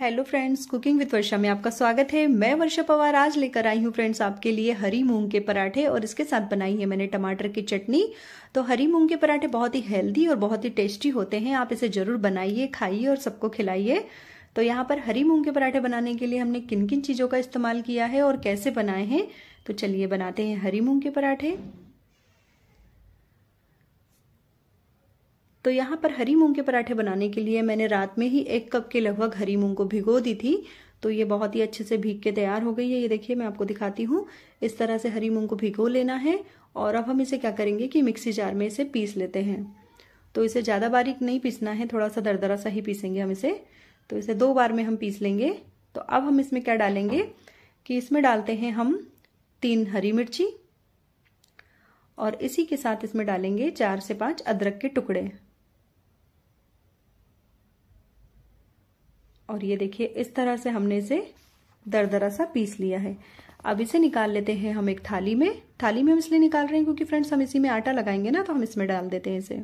hello friends cooking with Varsha में आपका स्वागत है मैं वर्षा पवार आज लेकर आई हूँ फ्रेंड्स आपके लिए हरी मूंग के पराठे और इसके साथ बनाई है मैंने टमाटर की चटनी तो हरी मूंग के पराठे बहुत ही हेल्दी और बहुत ही टेस्टी होते हैं आप इसे ज़रूर बनाइए खाइए और सबको खिलाइए तो यहाँ पर हरी मूंग के पराठे बनाने के लिए हमने किन किन चीज़ों का इस्तेमाल किया है और कैसे बनाए हैं तो चलिए बनाते हैं हरी मूंग के पराठे तो यहाँ पर हरी मूंग के पराठे बनाने के लिए मैंने रात में ही एक कप के लगभग हरी मूंग को भिगो दी थी तो ये बहुत ही अच्छे से भीग के तैयार हो गई है ये देखिए मैं आपको दिखाती हूँ इस तरह से हरी मूंग को भिगो लेना है और अब हम इसे क्या करेंगे कि मिक्सी जार में इसे पीस लेते हैं तो इसे ज़्यादा बारीक नहीं पीसना है थोड़ा सा दरदरा सा ही पीसेंगे हम इसे तो इसे दो बार में हम पीस लेंगे तो अब हम इसमें क्या डालेंगे कि इसमें डालते हैं हम तीन हरी मिर्ची और इसी के साथ इसमें डालेंगे चार से पांच अदरक के टुकड़े और ये देखिए इस तरह से हमने इसे दरदरा सा पीस लिया है अब इसे निकाल लेते हैं हम एक थाली में थाली में हम इसलिए निकाल रहे हैं क्योंकि फ्रेंड्स हम इसी में आटा लगाएंगे ना तो हम इसमें डाल देते हैं इसे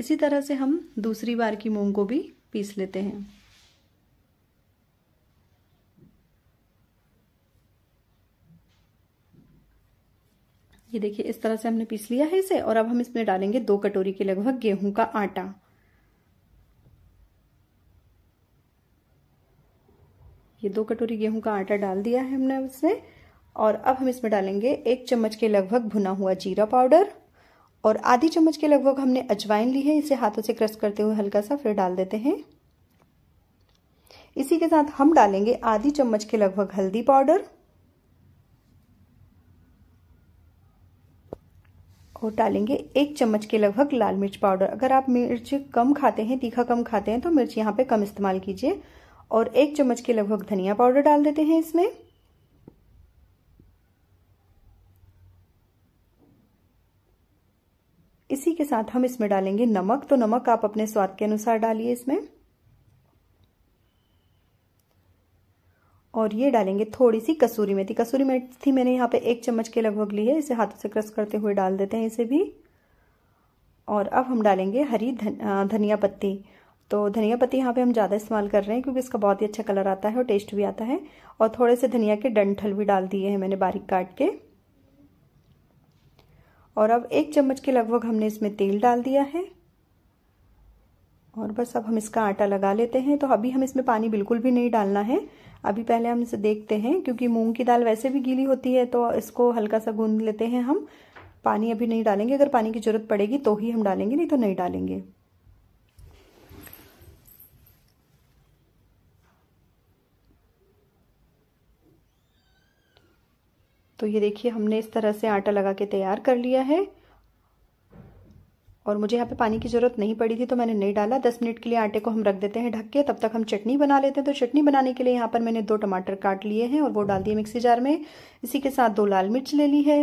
इसी तरह से हम दूसरी बार की मूंग को भी पीस लेते हैं ये देखिए इस तरह से हमने पीस लिया है इसे और अब हम इसमें डालेंगे दो कटोरी के लगभग गेहूं का आटा ये दो कटोरी गेहूं का आटा डाल दिया है हमने उसमें और अब हम इसमें डालेंगे एक चम्मच के लगभग भुना हुआ जीरा पाउडर और आधी चम्मच के लगभग हमने अजवाइन ली है इसे हाथों से क्रश करते हुए हल्का सा फिर डाल देते हैं इसी के साथ हम डालेंगे आधी चम्मच के लगभग हल्दी पाउडर और डालेंगे एक चम्मच के लगभग लाल मिर्च पाउडर अगर आप मिर्च कम खाते हैं तीखा कम खाते हैं तो मिर्च यहाँ पे कम इस्तेमाल कीजिए और एक चम्मच के लगभग धनिया पाउडर डाल देते हैं इसमें इसी के साथ हम इसमें डालेंगे नमक तो नमक आप अपने स्वाद के अनुसार डालिए इसमें और ये डालेंगे थोड़ी सी कसूरी मेथी कसूरी मेथी मैंने यहाँ पे एक चम्मच के लगभग ली है इसे हाथों से क्रश करते हुए डाल देते हैं इसे भी और अब हम डालेंगे हरी धन, धनिया पत्ती तो धनिया पत्ती यहाँ पे हम ज़्यादा इस्तेमाल कर रहे हैं क्योंकि इसका बहुत ही अच्छा कलर आता है और टेस्ट भी आता है और थोड़े से धनिया के डंठल भी डाल दिए हैं मैंने बारीक काट के और अब एक चम्मच के लगभग हमने इसमें तेल डाल दिया है और बस अब हम इसका आटा लगा लेते हैं तो अभी हम इसमें पानी बिल्कुल भी नहीं डालना है अभी पहले हम इसे देखते हैं क्योंकि मूंग की दाल वैसे भी गीली होती है तो इसको हल्का सा गूंद लेते हैं हम पानी अभी नहीं डालेंगे अगर पानी की ज़रूरत पड़ेगी तो ही हम डालेंगे नहीं तो नहीं डालेंगे तो ये देखिए हमने इस तरह से आटा लगा के तैयार कर लिया है और मुझे यहाँ पे पानी की ज़रूरत नहीं पड़ी थी तो मैंने नहीं डाला दस मिनट के लिए आटे को हम रख देते हैं ढक के तब तक हम चटनी बना लेते हैं तो चटनी बनाने के लिए यहाँ पर मैंने दो टमाटर काट लिए हैं और वो डाल दिए मिक्सी जार में इसी के साथ दो लाल मिर्च ले ली है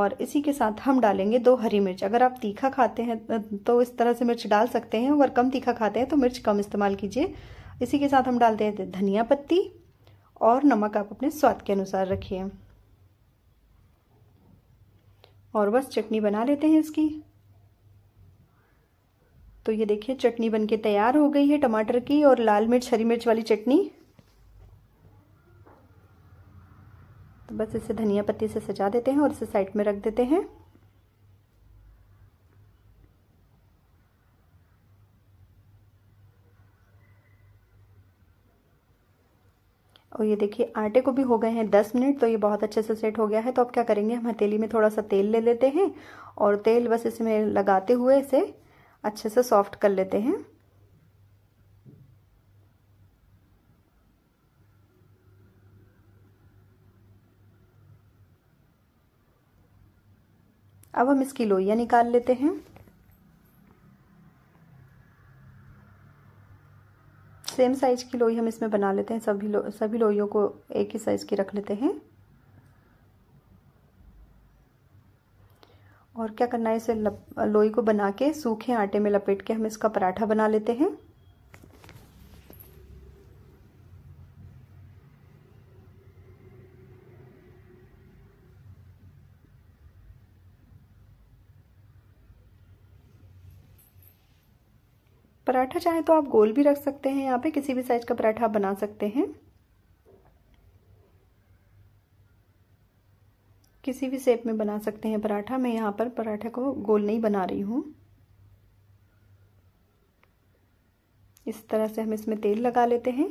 और इसी के साथ हम डालेंगे दो हरी मिर्च अगर आप तीखा खाते हैं तो इस तरह से मिर्च डाल सकते हैं अगर कम तीखा खाते हैं तो मिर्च कम इस्तेमाल कीजिए इसी के साथ हम डालते हैं धनिया पत्ती और नमक आप अपने स्वाद के अनुसार रखिए और बस चटनी बना लेते हैं इसकी तो ये देखिए चटनी बनके तैयार हो गई है टमाटर की और लाल मिर्च हरी मिर्च वाली चटनी तो बस इसे धनिया पत्ती से सजा देते हैं और इसे साइड में रख देते हैं और ये देखिए आटे को भी हो गए हैं दस मिनट तो ये बहुत अच्छे से सेट हो गया है तो अब क्या करेंगे हम हथेली में थोड़ा सा तेल ले लेते हैं और तेल बस इसमें लगाते हुए इसे अच्छे से सॉफ्ट कर लेते हैं अब हम इसकी लोइया निकाल लेते हैं सेम साइज़ की लोई हम इसमें बना लेते हैं सभी लो सभी लोइयों को एक ही साइज़ की रख लेते हैं और क्या करना है इसे लोई को बना के सूखे आटे में लपेट के हम इसका पराठा बना लेते हैं पराठा चाहे तो आप गोल भी रख सकते हैं यहाँ पे किसी भी साइज का पराठा आप बना सकते हैं किसी भी शेप में बना सकते हैं पराठा मैं यहाँ पर पराठा को गोल नहीं बना रही हूँ इस तरह से हम इसमें तेल लगा लेते हैं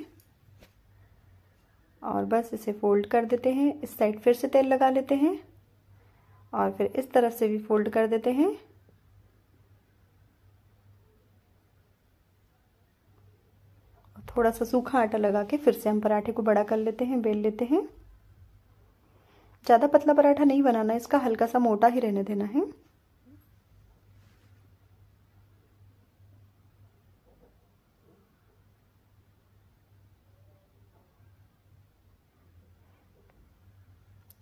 और बस इसे फोल्ड कर देते हैं इस साइड फिर से तेल लगा लेते हैं और फिर इस तरफ से भी फोल्ड कर देते हैं थोड़ा सा सूखा आटा लगा के फिर से हम पराठे को बड़ा कर लेते हैं बेल लेते हैं ज़्यादा पतला पराठा नहीं बनाना इसका हल्का सा मोटा ही रहने देना है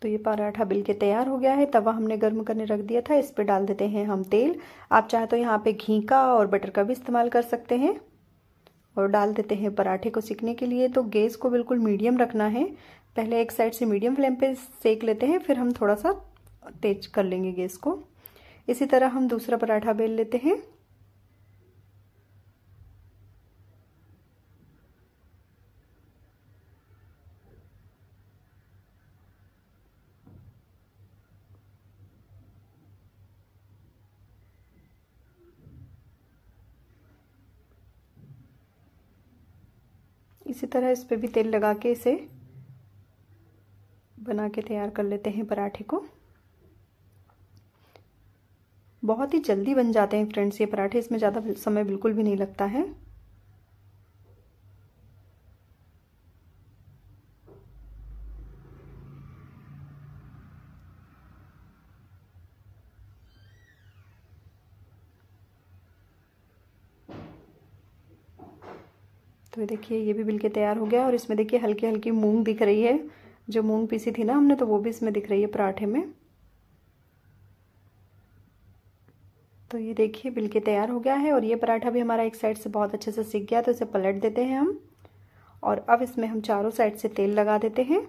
तो ये पराठा बिल के तैयार हो गया है तवा हमने गर्म करने रख दिया था इस पर डाल देते हैं हम तेल आप चाहे तो यहाँ पे घी का और बटर का भी इस्तेमाल कर सकते हैं और डाल देते हैं पराठे को सीखने के लिए तो गैस को बिल्कुल मीडियम रखना है पहले एक साइड से मीडियम फ्लेम पे सेक लेते हैं फिर हम थोड़ा सा तेज कर लेंगे गैस को इसी तरह हम दूसरा पराठा बेल लेते हैं इसी तरह इस पर भी तेल लगा के इसे बना के तैयार कर लेते हैं पराठे को बहुत ही जल्दी बन जाते हैं फ्रेंड्स ये पराठे इसमें ज़्यादा समय बिल्कुल भी नहीं लगता है तो ये देखिए ये भी बिल्कुल तैयार हो गया और इसमें देखिए हल्की हल्की मूंग दिख रही है जो मूंग पीसी थी ना हमने तो वो भी इसमें दिख रही है पराठे में तो ये देखिए बिल्कुल तैयार हो गया है और ये पराठा भी हमारा एक साइड से बहुत अच्छे से सीख गया तो इसे पलट देते हैं हम और अब इसमें हम चारों साइड से तेल लगा देते हैं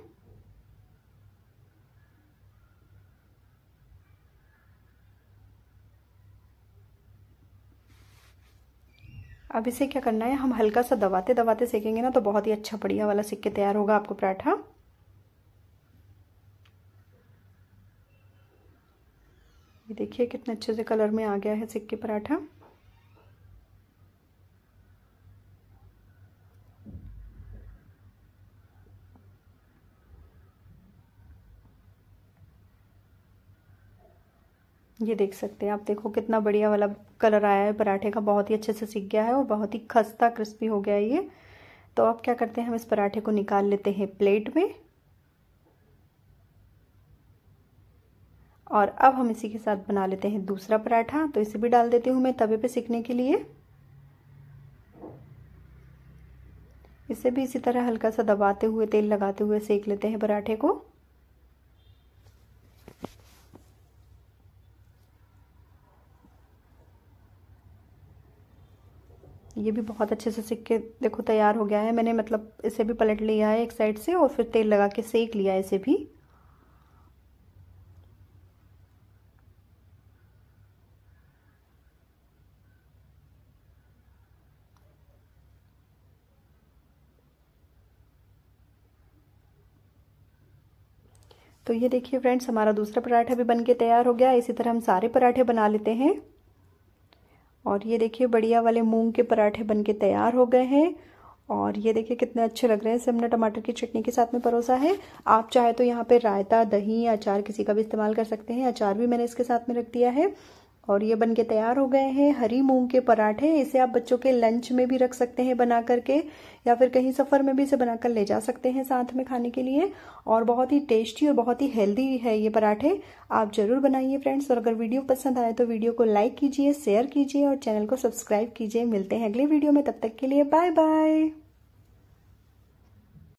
अब इसे क्या करना है हम हल्का सा दबाते दबाते सेकेंगे ना तो बहुत ही अच्छा बढ़िया वाला सिक्के तैयार होगा आपको पराठा ये देखिए कितने अच्छे से कलर में आ गया है सिक्के पराठा ये देख सकते हैं आप देखो कितना बढ़िया वाला कलर आया है पराठे का बहुत ही अच्छे से सीख गया है और बहुत ही खस्ता क्रिस्पी हो गया है ये तो अब क्या करते हैं हम इस पराठे को निकाल लेते हैं प्लेट में और अब हम इसी के साथ बना लेते हैं दूसरा पराठा तो इसे भी डाल देती हूँ मैं तवे पे सीखने के लिए इसे भी इसी तरह हल्का सा दबाते हुए तेल लगाते हुए सेक लेते हैं पराठे को ये भी बहुत अच्छे से सीख के देखो तैयार हो गया है मैंने मतलब इसे भी पलट लिया है एक साइड से और फिर तेल लगा के सेक लिया है इसे भी तो ये देखिए फ्रेंड्स हमारा दूसरा पराठा भी बन के तैयार हो गया इसी तरह हम सारे पराठे बना लेते हैं और ये देखिए बढ़िया वाले मूंग के पराठे बन के तैयार हो गए हैं और ये देखिए कितने अच्छे लग रहे हैं इसे टमाटर की चटनी के साथ में परोसा है आप चाहे तो यहाँ पे रायता दही अचार किसी का भी इस्तेमाल कर सकते हैं अचार भी मैंने इसके साथ में रख दिया है और ये बनके तैयार हो गए हैं हरी मूंग के पराठे इसे आप बच्चों के लंच में भी रख सकते हैं बना करके या फिर कहीं सफ़र में भी इसे बनाकर ले जा सकते हैं साथ में खाने के लिए और बहुत ही टेस्टी और बहुत ही हेल्दी है ये पराठे आप ज़रूर बनाइए फ्रेंड्स और अगर वीडियो पसंद आए तो वीडियो को लाइक कीजिए शेयर कीजिए और चैनल को सब्सक्राइब कीजिए मिलते हैं अगले वीडियो में तब तक के लिए बाय बाय